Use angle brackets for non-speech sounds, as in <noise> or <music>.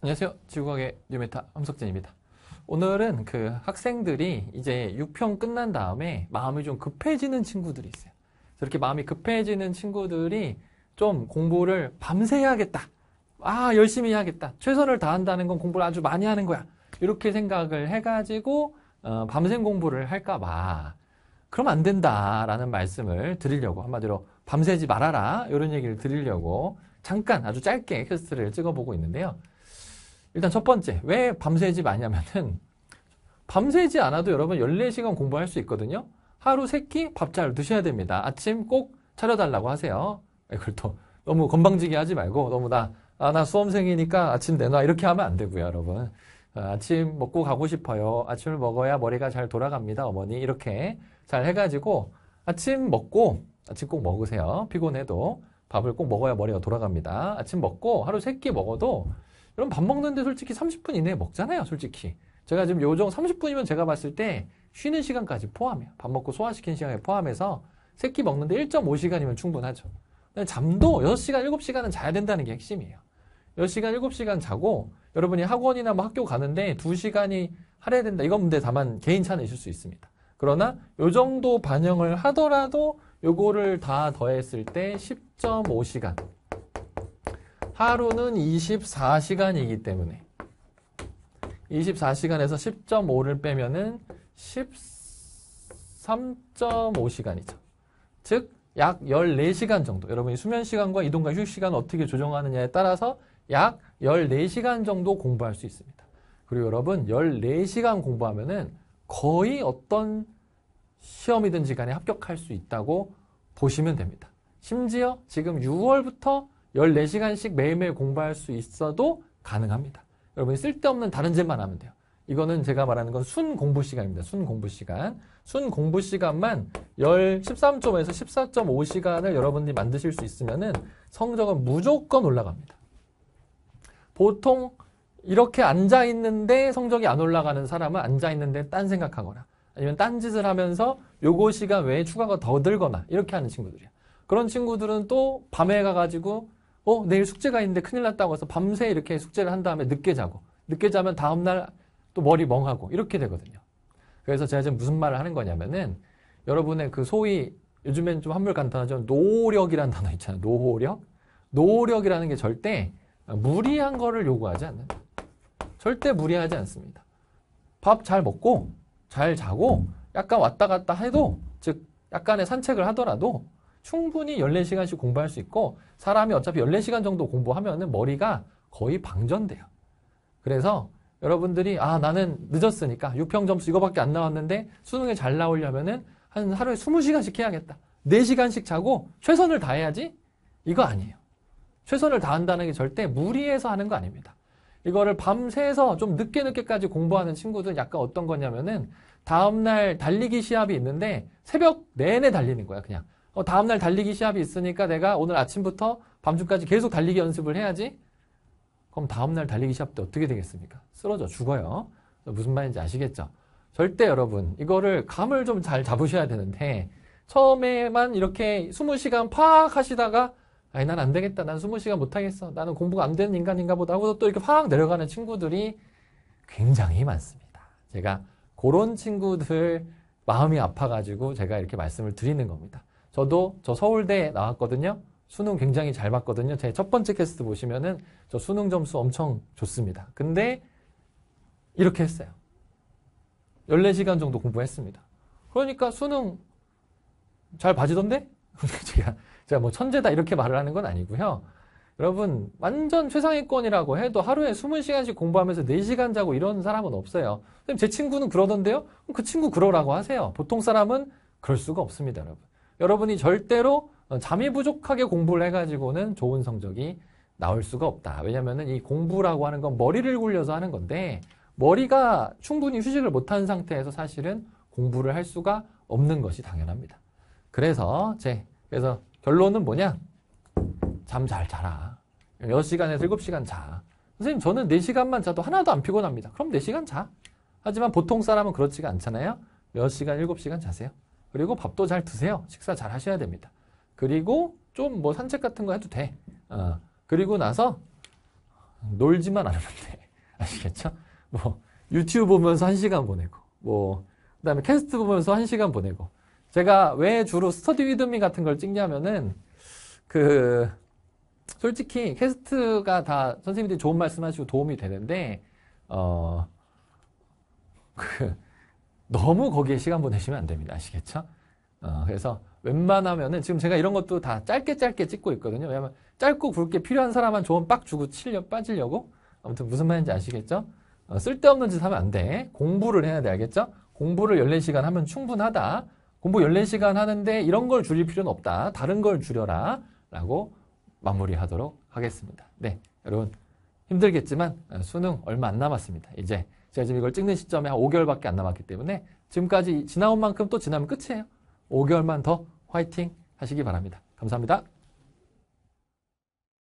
안녕하세요. 지구과학의 뉴메타 함석진입니다. 오늘은 그 학생들이 이제 6평 끝난 다음에 마음이 좀 급해지는 친구들이 있어요. 저렇게 마음이 급해지는 친구들이 좀 공부를 밤새 야겠다 아, 열심히 해야겠다. 최선을 다한다는 건 공부를 아주 많이 하는 거야. 이렇게 생각을 해가지고 어, 밤샘 공부를 할까봐 그럼 안 된다라는 말씀을 드리려고 한마디로 밤새지 말아라 이런 얘기를 드리려고 잠깐 아주 짧게 퀘스트를 찍어보고 있는데요. 일단 첫 번째, 왜 밤새지 마냐면은 밤새지 않아도 여러분 14시간 공부할 수 있거든요. 하루 3끼 밥 잘 드셔야 됩니다. 아침 꼭 차려달라고 하세요. 그걸 아, 또 너무 건방지게 하지 말고 너무 나, 아, 나 수험생이니까 아침 내놔 이렇게 하면 안 되고요, 여러분. 아, 아침 먹고 가고 싶어요. 아침을 먹어야 머리가 잘 돌아갑니다, 어머니. 이렇게 잘 해가지고 아침 먹고 아침 꼭 먹으세요. 피곤해도 밥을 꼭 먹어야 머리가 돌아갑니다. 아침 먹고 하루 세 끼 먹어도 그럼 밥 먹는데 솔직히 30분 이내에 먹잖아요. 솔직히. 제가 지금 요정 30분이면 제가 봤을 때 쉬는 시간까지 포함해요. 밥 먹고 소화시킨 시간에 포함해서 새끼 먹는데 1.5시간이면 충분하죠. 잠도 6시간, 7시간은 자야 된다는 게 핵심이에요. 6시간 7시간 자고 여러분이 학원이나 뭐 학교 가는데 2시간이 하려야 된다 이건 문제 다만 개인차는 있을 수 있습니다. 그러나 요 정도 반영을 하더라도 요거를 다 더했을 때 10.5시간 하루는 24시간이기 때문에 24시간에서 10.5를 빼면은 13.5시간이죠. 즉, 약 14시간 정도. 여러분이 수면 시간과 이동과 휴식 시간 어떻게 조정하느냐에 따라서 약 14시간 정도 공부할 수 있습니다. 그리고 여러분, 14시간 공부하면은 거의 어떤 시험이든지 간에 합격할 수 있다고 보시면 됩니다. 심지어 지금 6월부터 14시간씩 매일매일 공부할 수 있어도 가능합니다. 여러분이 쓸데없는 다른 짓만 하면 돼요. 이거는 제가 말하는 건 순 공부 시간입니다. 순 공부 시간. 순 공부 시간만 1 13.5에서 14.5시간을 여러분들이 만드실 수 있으면은 성적은 무조건 올라갑니다. 보통 이렇게 앉아있는데 성적이 안 올라가는 사람은 앉아있는데 딴 생각하거나 아니면 딴 짓을 하면서 요거 시간 외에 추가가 더 들거나 이렇게 하는 친구들이야. 그런 친구들은 또 밤에 가가지고 어, 내일 숙제가 있는데 큰일 났다고 해서 밤새 이렇게 숙제를 한 다음에 늦게 자고, 늦게 자면 다음날 또 머리 멍하고, 이렇게 되거든요. 그래서 제가 지금 무슨 말을 하는 거냐면은, 여러분의 그 소위, 요즘엔 좀 한물 간단하죠. 노력이라는 단어 있잖아요. 노력. 노력이라는 게 절대 무리한 거를 요구하지 않아요. 절대 무리하지 않습니다. 밥 잘 먹고, 잘 자고, 약간 왔다 갔다 해도, 즉, 약간의 산책을 하더라도, 충분히 14시간씩 공부할 수 있고 사람이 어차피 14시간 정도 공부하면은 머리가 거의 방전돼요. 그래서 여러분들이 아 나는 늦었으니까 6평 점수 이거밖에 안 나왔는데 수능에 잘 나오려면은 한 하루에 20시간씩 해야겠다. 4시간씩 자고 최선을 다해야지 이거 아니에요. 최선을 다한다는 게 절대 무리해서 하는 거 아닙니다. 이거를 밤새서 좀 늦게 늦게까지 공부하는 친구들은 약간 어떤 거냐면은 다음날 달리기 시합이 있는데 새벽 내내 달리는 거야 그냥 어, 다음날 달리기 시합이 있으니까 내가 오늘 아침부터 밤중까지 계속 달리기 연습을 해야지. 그럼 다음날 달리기 시합 때 어떻게 되겠습니까? 쓰러져 죽어요. 무슨 말인지 아시겠죠? 절대 여러분 이거를 감을 좀 잘 잡으셔야 되는데 처음에만 이렇게 20시간 파악 하시다가 아니 난 안 되겠다. 난 20시간 못 하겠어. 나는 공부가 안 되는 인간인가 보다 하고서 또 이렇게 파악 내려가는 친구들이 굉장히 많습니다. 제가 그런 친구들 마음이 아파가지고 제가 이렇게 말씀을 드리는 겁니다. 저도 저 서울대 나왔거든요. 수능 굉장히 잘 봤거든요. 제 첫 번째 캐스트 보시면은 저 수능 점수 엄청 좋습니다. 근데 이렇게 했어요. 14시간 정도 공부했습니다. 그러니까 수능 잘 봐지던데? <laughs> 제가, 제가 뭐 천재다 이렇게 말을 하는 건 아니고요. 여러분, 완전 최상위권이라고 해도 하루에 20시간씩 공부하면서 4시간 자고 이런 사람은 없어요. 선생님, 제 친구는 그러던데요? 그 친구 그러라고 하세요. 보통 사람은 그럴 수가 없습니다, 여러분. 여러분이 절대로 잠이 부족하게 공부를 해가지고는 좋은 성적이 나올 수가 없다. 왜냐면은 이 공부라고 하는 건 머리를 굴려서 하는 건데 머리가 충분히 휴식을 못한 상태에서 사실은 공부를 할 수가 없는 것이 당연합니다. 그래서 제 그래서 결론은 뭐냐? 잠 잘 자라. 1 0시간에서 7시간 자. 선생님 저는 4시간만 자도 하나도 안 피곤합니다. 그럼 4시간 자. 하지만 보통 사람은 그렇지가 않잖아요. 몇시간 7시간 자세요. 그리고 밥도 잘 드세요. 식사 잘 하셔야 됩니다. 그리고 좀 뭐 산책 같은 거 해도 돼. 어, 그리고 나서 놀지만 않으면 돼. <laughs> 아시겠죠? 뭐 유튜브 보면서 한 시간 보내고 뭐 그다음에 캐스트 보면서 한 시간 보내고 제가 왜 주로 스터디 위드미 같은 걸 찍냐면은 그 솔직히 캐스트가 다 선생님들이 좋은 말씀하시고 도움이 되는데 어그 너무 거기에 시간 보내시면 안 됩니다. 아시겠죠? 어, 그래서 웬만하면은 지금 제가 이런 것도 다 짧게 짧게 찍고 있거든요. 왜냐면 짧고 굵게 필요한 사람만 조언 빡 주고 칠려 빠지려고 아무튼 무슨 말인지 아시겠죠? 어, 쓸데없는 짓 하면 안 돼. 공부를 해야 돼. 알겠죠? 공부를 14시간 하면 충분하다. 공부 14시간 하는데 이런 걸 줄일 필요는 없다. 다른 걸 줄여라. 라고 마무리하도록 하겠습니다. 네. 여러분 힘들겠지만 예, 수능 얼마 안 남았습니다. 이제 제가 지금 이걸 찍는 시점에 한 5개월밖에 안 남았기 때문에 지금까지 지나온 만큼 또 지나면 끝이에요. 5개월만 더 화이팅 하시기 바랍니다. 감사합니다.